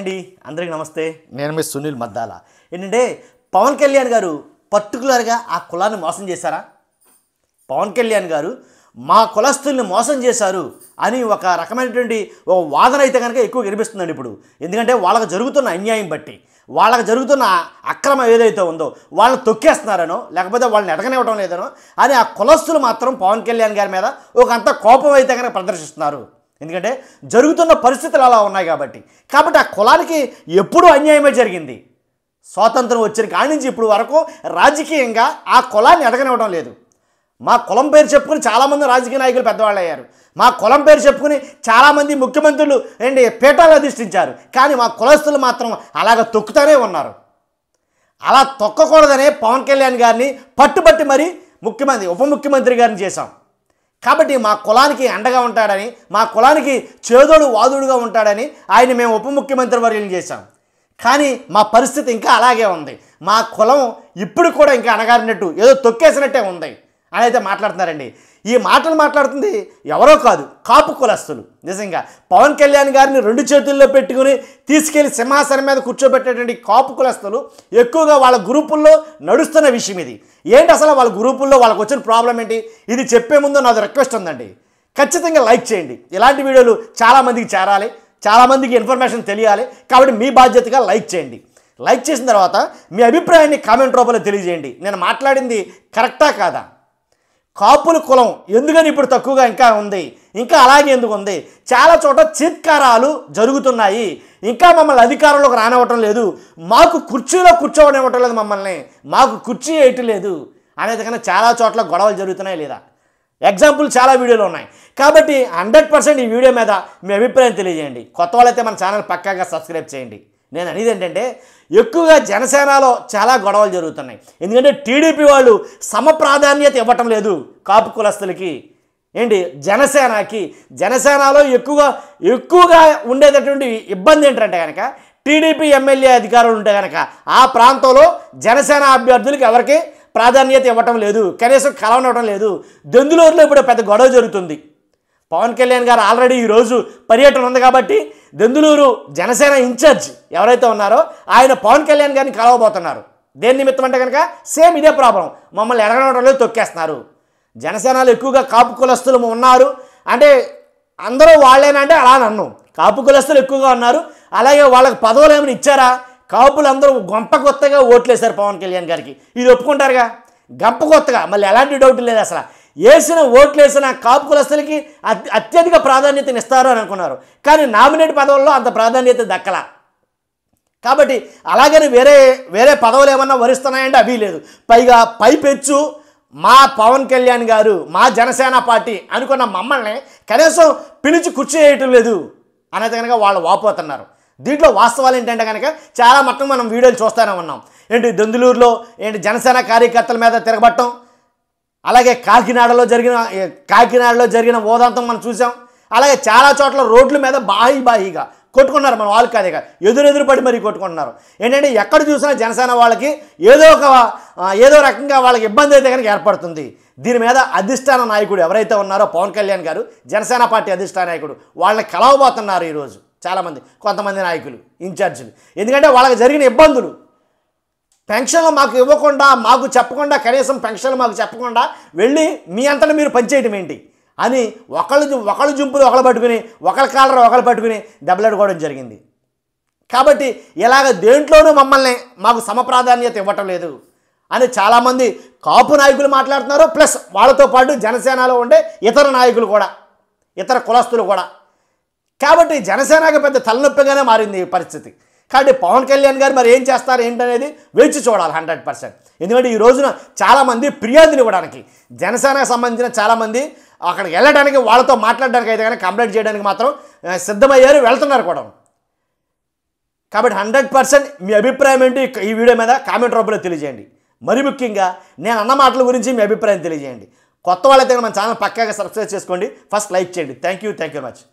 అండి అందరికి నమస్తే నేను మీ సునీల్ మద్దాల ఏంటంటే పవన్ కళ్యాణ్ గారు పర్టికులర్గా ఆ కులాన్ని మోసం చేశారా పవన్ కళ్యాణ్ గారు మా కులస్తుల్ని మోసం చేశారు అని ఒక రకమైనటువంటి ఒక వాదన అయితే కనుక ఎక్కువ వినిపిస్తుందండి ఇప్పుడు ఎందుకంటే వాళ్ళకు జరుగుతున్న అన్యాయం బట్టి వాళ్ళకు జరుగుతున్న అక్రమం ఏదైతే ఉందో వాళ్ళని తొక్కేస్తున్నారనో లేకపోతే వాళ్ళని ఎడగనివ్వడం లేదనో అని ఆ కులస్తులు మాత్రం పవన్ కళ్యాణ్ గారి మీద ఒక అంత కోపం అయితే కనుక ప్రదర్శిస్తున్నారు ఎందుకంటే జరుగుతున్న పరిస్థితులు అలా ఉన్నాయి కాబట్టి కాబట్టి ఆ కులానికి ఎప్పుడూ అన్యాయమే జరిగింది స్వాతంత్రం వచ్చిన కాడి నుంచి ఇప్పుడు వరకు రాజకీయంగా ఆ కులాన్ని అడగనివ్వడం లేదు మా కులం పేరు చెప్పుకుని చాలామంది రాజకీయ నాయకులు పెద్దవాళ్ళు అయ్యారు మా కులం పేరు చెప్పుకుని చాలామంది ముఖ్యమంత్రులు ఏంటి పీఠాలు అధిష్ఠించారు కానీ మా కులస్తులు మాత్రం అలాగ తొక్కుతూనే ఉన్నారు అలా తొక్కకూడదనే పవన్ కళ్యాణ్ గారిని పట్టుబట్టి మరీ ముఖ్యమంత్రి ఉప ముఖ్యమంత్రి గారిని చేశాం కాబట్టి మా కులానికి అండగా ఉంటాడని మా కులానికి చేదోడు వాదుడుగా ఉంటాడని ఆయన మేము ఉప ముఖ్యమంత్రి వర్యం చేశాం కానీ మా పరిస్థితి ఇంకా అలాగే ఉంది మా కులం ఇప్పుడు కూడా ఇంకా అణగారినట్టు ఏదో తొక్కేసినట్టే ఉంది అని అయితే మాట్లాడుతున్నారండి ఈ మాటలు మాట్లాడుతుంది ఎవరో కాదు కాపు కులస్తులు నిజంగా పవన్ కళ్యాణ్ గారిని రెండు చేతుల్లో పెట్టుకుని తీసుకెళ్లి సింహాసనం మీద కూర్చోబెట్టేటువంటి కాపు కులస్తులు ఎక్కువగా వాళ్ళ గ్రూపుల్లో నడుస్తున్న విషయం ఇది ఏంటి అసలు వాళ్ళ గ్రూపుల్లో వాళ్ళకు వచ్చిన ప్రాబ్లం ఏంటి ఇది చెప్పే ముందు నాది రిక్వెస్ట్ ఉందండి ఖచ్చితంగా లైక్ చేయండి ఇలాంటి వీడియోలు చాలామందికి చేరాలి చాలామందికి ఇన్ఫర్మేషన్ తెలియాలి కాబట్టి మీ బాధ్యతగా లైక్ చేయండి లైక్ చేసిన తర్వాత మీ అభిప్రాయాన్ని కామెంట్ రూపంలో తెలియజేయండి నేను మాట్లాడింది కరెక్టా కాదా కాపుల కులం ఎందుకని ఇప్పుడు తక్కువగా ఇంకా ఉంది ఇంకా అలాగే ఎందుకు ఉంది చాలా చోట చిత్కారాలు జరుగుతున్నాయి ఇంకా మమ్మల్ని అధికారంలోకి రానివ్వటం లేదు మాకు కుర్చీలో ఇవ్వటం లేదు మమ్మల్ని మాకు కుర్చీ వేయటం లేదు కన్నా చాలా చోట్ల గొడవలు జరుగుతున్నాయి లేదా ఎగ్జాంపుల్ చాలా వీడియోలు ఉన్నాయి కాబట్టి హండ్రెడ్ పర్సెంట్ ఈ వీడియో మీద మీ అభిప్రాయం తెలియజేయండి కొత్త వాళ్ళైతే మన ఛానల్ పక్కాగా సబ్స్క్రైబ్ చేయండి నేను అనేది ఏంటంటే ఎక్కువగా జనసేనలో చాలా గొడవలు జరుగుతున్నాయి ఎందుకంటే టీడీపీ వాళ్ళు సమ ప్రాధాన్యత ఇవ్వటం లేదు కాపు కులస్తులకి ఏంటి జనసేనకి జనసేనలో ఎక్కువగా ఎక్కువగా ఉండేటటువంటి ఇబ్బంది ఏంటంటే కనుక టీడీపీ ఎమ్మెల్యే అధికారులు ఉంటే కనుక ఆ ప్రాంతంలో జనసేన అభ్యర్థులకు ఎవరికి ప్రాధాన్యత ఇవ్వటం లేదు కనీసం కలవనవడం లేదు దెందులూరులో ఇప్పుడు పెద్ద గొడవ జరుగుతుంది పవన్ కళ్యాణ్ గారు ఆల్రెడీ ఈరోజు పర్యటన ఉంది కాబట్టి దెందులూరు జనసేన ఇన్ఛార్జ్ ఎవరైతే ఉన్నారో ఆయన పవన్ కళ్యాణ్ గారిని కలవబోతున్నారు దేని నిమిత్తం అంటే కనుక సేమ్ ఇదే ప్రాబ్లం మమ్మల్ని ఎడగడంలో తొక్కేస్తున్నారు జనసేనలో ఎక్కువగా కాపు కులస్తులు ఉన్నారు అంటే అందరూ వాళ్ళేనా అంటే అలా నన్ను కాపు కులస్తులు ఎక్కువగా ఉన్నారు అలాగే వాళ్ళకి పదవులు ఏమైనా ఇచ్చారా కాపులు అందరూ గొంప కొత్తగా ఓట్లేశారు పవన్ కళ్యాణ్ గారికి ఇది ఒప్పుకుంటారుగా గంప కొత్తగా మళ్ళీ ఎలాంటి డౌట్ లేదు అసలు వేసిన ఓట్లేసిన కాపు కులస్తులకి అత్యధిక ప్రాధాన్యతను ఇస్తారు అని అనుకున్నారు కానీ నామినేట్ పదవుల్లో అంత ప్రాధాన్యత దక్కల కాబట్టి అలాగని వేరే వేరే పదవులు ఏమన్నా వరిస్తున్నాయంటే అవి లేదు పైగా పైపెచ్చు మా పవన్ కళ్యాణ్ గారు మా జనసేన పార్టీ అనుకున్న మమ్మల్ని కనీసం పిలిచి కుర్చీ వేయటం లేదు అనేది కనుక వాళ్ళు వాపోతున్నారు దీంట్లో వాస్తవాలు ఏంటంటే కనుక చాలా మొత్తం మనం వీడియోలు చూస్తూనే ఉన్నాం ఏంటి దొందులూరులో ఏంటి జనసేన కార్యకర్తల మీద తిరగబట్టం అలాగే కాకినాడలో జరిగిన కాకినాడలో జరిగిన ఓదాంతం మనం చూసాం అలాగే చాలా చోట్ల రోడ్ల మీద బాహీ బాహీగా కొట్టుకున్నారు మన వాళ్ళు కాదే కాదు ఎదురెదురు పడి మరీ కొట్టుకుంటున్నారు ఏంటంటే ఎక్కడ చూసినా జనసేన వాళ్ళకి ఏదో ఒక ఏదో రకంగా వాళ్ళకి ఇబ్బంది అయితే కనుక ఏర్పడుతుంది దీని మీద అధిష్టాన నాయకుడు ఎవరైతే ఉన్నారో పవన్ కళ్యాణ్ గారు జనసేన పార్టీ అధిష్టాన నాయకుడు వాళ్ళని కలవబోతున్నారు ఈరోజు చాలామంది కొంతమంది నాయకులు ఇన్ఛార్జీలు ఎందుకంటే వాళ్ళకి జరిగిన ఇబ్బందులు పెన్షన్లు మాకు ఇవ్వకుండా మాకు చెప్పకుండా కనీసం పెన్షన్లు మాకు చెప్పకుండా వెళ్ళి మీ అంతటా మీరు పనిచేయటం ఏంటి అని ఒకళ్ళు ఒకళ్ళు జుంపులు ఒకళ్ళు పట్టుకుని ఒకళ్ళ కాలర ఒకళ్ళు పట్టుకుని దెబ్బలాడుకోవడం జరిగింది కాబట్టి ఇలాగ దేంట్లోనూ మమ్మల్ని మాకు సమప్రాధాన్యత ఇవ్వటం లేదు అని చాలామంది కాపు నాయకులు మాట్లాడుతున్నారు ప్లస్ వాళ్ళతో పాటు జనసేనలో ఉండే ఇతర నాయకులు కూడా ఇతర కులస్తులు కూడా కాబట్టి జనసేనకి పెద్ద తలనొప్పిగానే మారింది ఈ పరిస్థితి కాబట్టి పవన్ కళ్యాణ్ గారు మరి ఏం చేస్తారు ఏంటనేది వేచి చూడాలి హండ్రెడ్ పర్సెంట్ ఎందుకంటే ఈ రోజున చాలామంది ఫిర్యాదులు ఇవ్వడానికి జనసేనకు సంబంధించిన చాలామంది అక్కడికి వెళ్ళడానికి వాళ్ళతో మాట్లాడడానికి అయితే కానీ కంప్లైంట్ చేయడానికి మాత్రం సిద్ధమయ్యారు వెళ్తున్నారు కూడా కాబట్టి హండ్రెడ్ పర్సెంట్ మీ అభిప్రాయం ఏంటి ఈ వీడియో మీద కామెంట్ రూపంలో తెలియజేయండి మరి ముఖ్యంగా నేను అన్న మాటల గురించి మీ అభిప్రాయం తెలియజేయండి కొత్త వాళ్ళైతే మన ఛానల్ పక్కాగా సబ్స్క్రైబ్ చేసుకోండి ఫస్ట్ లైక్ చేయండి thank you thank you much